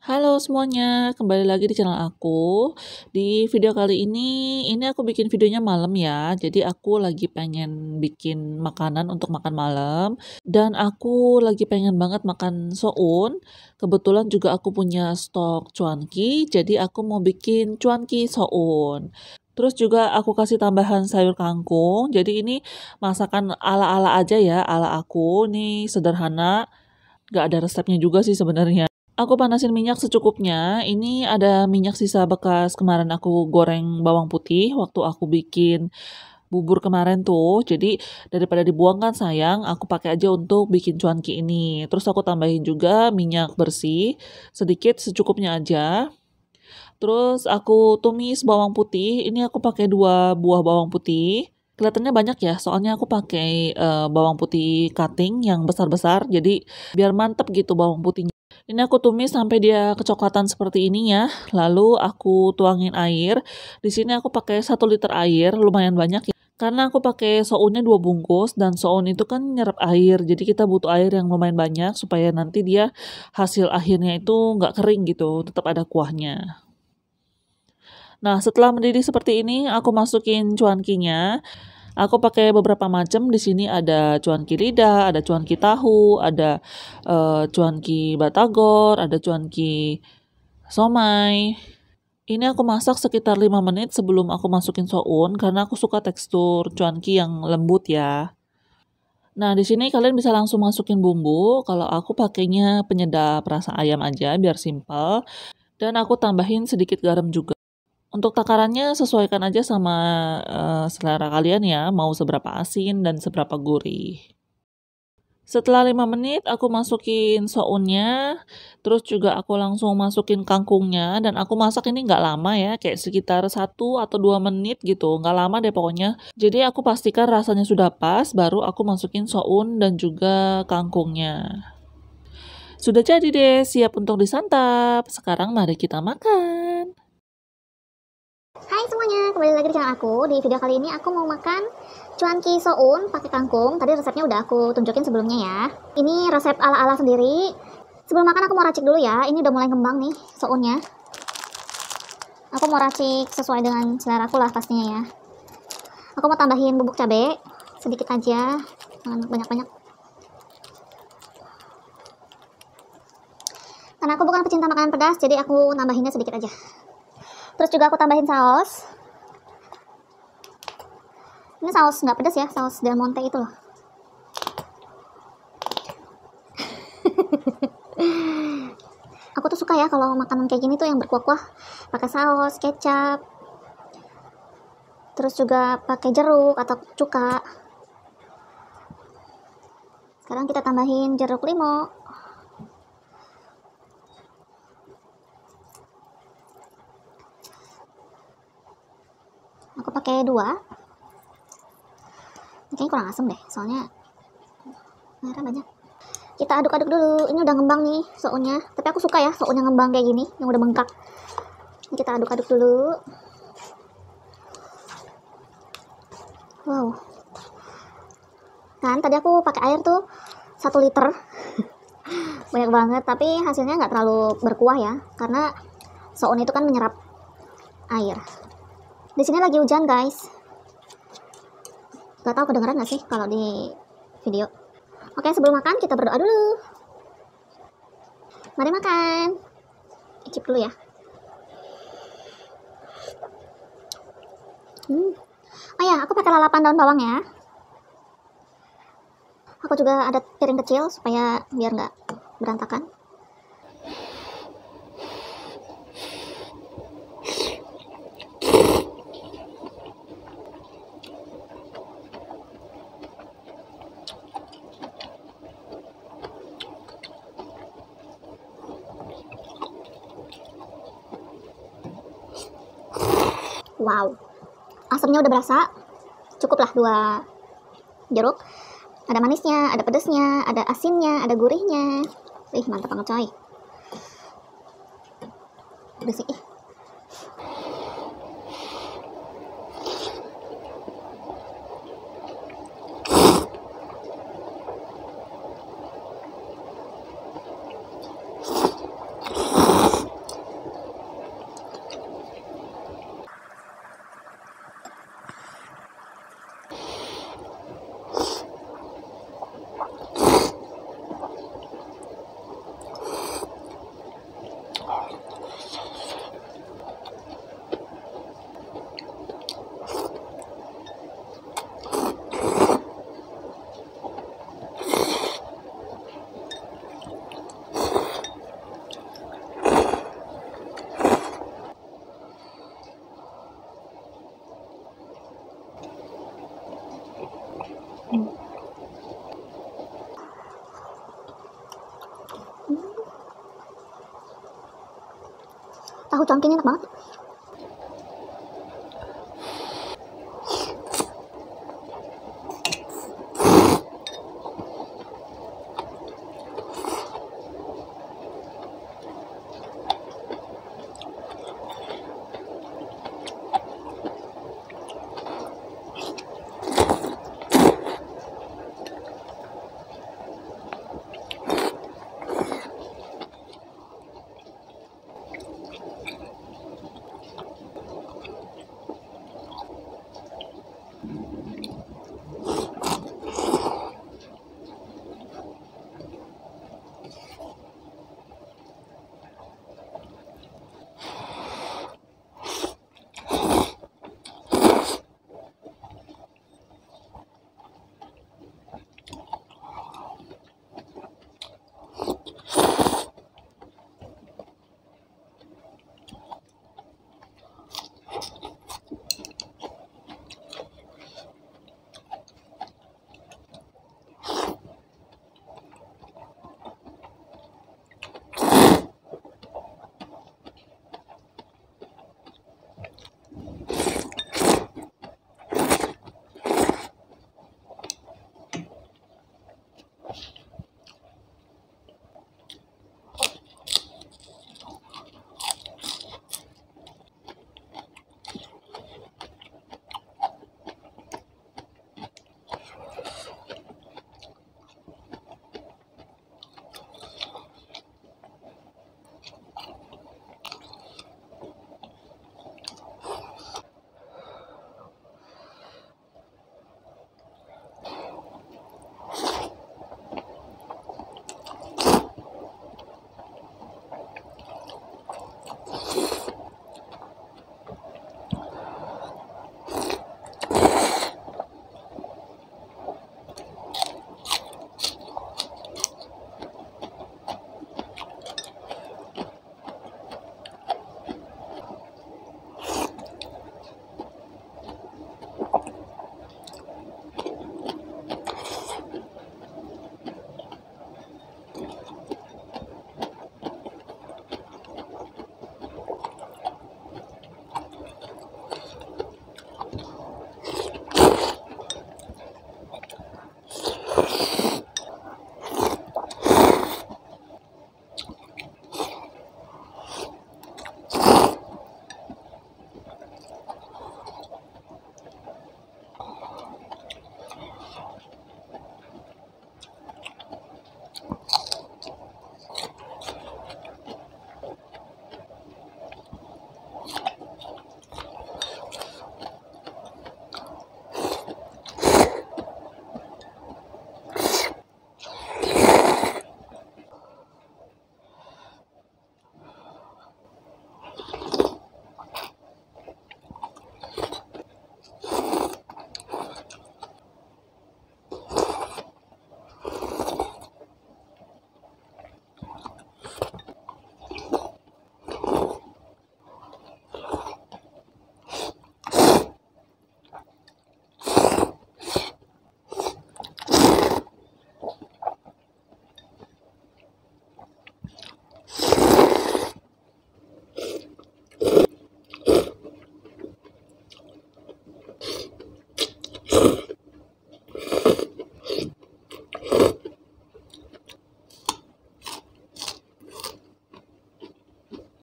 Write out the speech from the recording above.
Halo semuanya, kembali lagi di channel aku. Di video kali ini, ini aku bikin videonya malam ya. Jadi aku lagi pengen bikin makanan untuk makan malam. Dan aku lagi pengen banget makan soun. Kebetulan juga aku punya stok cuanki, jadi aku mau bikin cuanki soun. Terus juga aku kasih tambahan sayur kangkung. Jadi ini masakan ala-ala aja ya, ala aku. Ini sederhana, gak ada resepnya juga sih sebenarnya. Aku panasin minyak secukupnya. Ini ada minyak sisa bekas kemarin aku goreng bawang putih waktu aku bikin bubur kemarin tuh. Jadi daripada dibuang kan sayang, aku pakai aja untuk bikin cuanki ini. Terus aku tambahin juga minyak bersih sedikit secukupnya aja. Terus aku tumis bawang putih. Ini aku pakai dua buah bawang putih kelihatannya banyak ya soalnya aku pakai uh, bawang putih cutting yang besar-besar jadi biar mantep gitu bawang putihnya ini aku tumis sampai dia kecoklatan seperti ini ya. Lalu aku tuangin air. Di sini aku pakai 1 liter air, lumayan banyak ya. Karena aku pakai sounnya dua bungkus dan soun itu kan nyerap air. Jadi kita butuh air yang lumayan banyak supaya nanti dia hasil akhirnya itu nggak kering gitu, tetap ada kuahnya. Nah, setelah mendidih seperti ini, aku masukin cuankinya. Aku pakai beberapa macam. Di sini ada cuanki lidah, ada cuanki tahu, ada uh, cuanki batagor, ada cuanki somai. Ini aku masak sekitar 5 menit sebelum aku masukin soun karena aku suka tekstur cuanki yang lembut ya. Nah, di sini kalian bisa langsung masukin bumbu. Kalau aku pakainya penyedap rasa ayam aja biar simpel. Dan aku tambahin sedikit garam juga. Untuk takarannya sesuaikan aja sama uh, selera kalian ya, mau seberapa asin dan seberapa gurih. Setelah 5 menit aku masukin sounnya, terus juga aku langsung masukin kangkungnya dan aku masak ini nggak lama ya, kayak sekitar 1 atau 2 menit gitu, nggak lama deh pokoknya. Jadi aku pastikan rasanya sudah pas, baru aku masukin soun dan juga kangkungnya. Sudah jadi deh, siap untuk disantap. Sekarang mari kita makan semuanya, kembali lagi di channel aku. Di video kali ini aku mau makan cuanki soun pakai kangkung. Tadi resepnya udah aku tunjukin sebelumnya ya. Ini resep ala-ala sendiri. Sebelum makan aku mau racik dulu ya. Ini udah mulai kembang nih soonnya. Aku mau racik sesuai dengan selera aku lah pastinya ya. Aku mau tambahin bubuk cabai sedikit aja, jangan banyak-banyak. Karena aku bukan pecinta makanan pedas, jadi aku nambahinnya sedikit aja. Terus juga aku tambahin saus. Ini saus nggak pedas ya, saus Del Monte itu loh. aku tuh suka ya kalau makanan kayak gini tuh yang berkuah-kuah pakai saus, kecap, terus juga pakai jeruk atau cuka. Sekarang kita tambahin jeruk limau. aku pakai dua ini kurang asam deh soalnya merah banyak kita aduk-aduk dulu ini udah ngembang nih sounya, tapi aku suka ya sounya ngembang kayak gini yang udah bengkak ini kita aduk-aduk dulu wow kan tadi aku pakai air tuh satu liter banyak banget tapi hasilnya nggak terlalu berkuah ya karena soun itu kan menyerap air di sini lagi hujan guys nggak tahu kedengeran nggak sih kalau di video oke sebelum makan kita berdoa dulu mari makan icip dulu ya hmm. oh ya aku pakai lalapan daun bawang ya aku juga ada piring kecil supaya biar nggak berantakan Wow, asamnya udah berasa. Cukuplah dua jeruk. Ada manisnya, ada pedesnya, ada asinnya, ada gurihnya. Ih, mantap banget coy. tao chọn cái này là bó